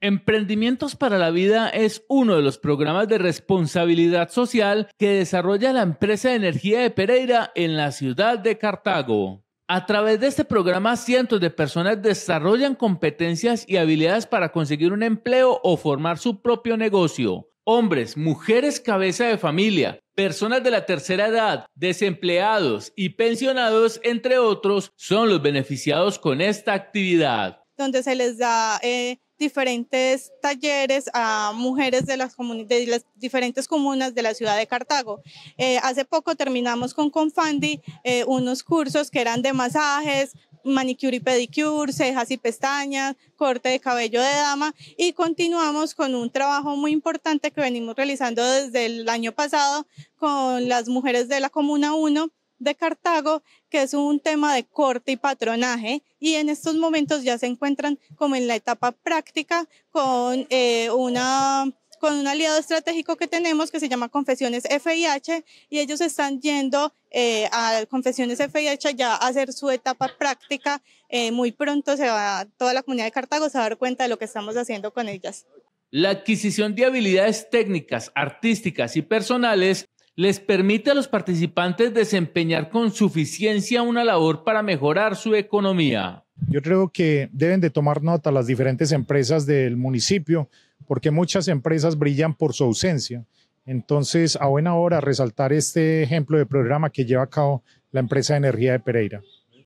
Emprendimientos para la Vida es uno de los programas de responsabilidad social que desarrolla la empresa de energía de Pereira en la ciudad de Cartago. A través de este programa, cientos de personas desarrollan competencias y habilidades para conseguir un empleo o formar su propio negocio. Hombres, mujeres cabeza de familia, personas de la tercera edad, desempleados y pensionados, entre otros, son los beneficiados con esta actividad. Donde se les da eh, diferentes talleres a mujeres de las, de las diferentes comunas de la ciudad de Cartago. Eh, hace poco terminamos con Confandi eh, unos cursos que eran de masajes, manicure y pedicure, cejas y pestañas, corte de cabello de dama y continuamos con un trabajo muy importante que venimos realizando desde el año pasado con las mujeres de la Comuna 1 de Cartago, que es un tema de corte y patronaje, y en estos momentos ya se encuentran como en la etapa práctica con, eh, una, con un aliado estratégico que tenemos que se llama Confesiones FIH, y ellos están yendo eh, a Confesiones FIH ya a hacer su etapa práctica. Eh, muy pronto se va, toda la comunidad de Cartago se va a dar cuenta de lo que estamos haciendo con ellas. La adquisición de habilidades técnicas, artísticas y personales les permite a los participantes desempeñar con suficiencia una labor para mejorar su economía. Yo creo que deben de tomar nota las diferentes empresas del municipio, porque muchas empresas brillan por su ausencia. Entonces, a buena hora resaltar este ejemplo de programa que lleva a cabo la empresa de energía de Pereira.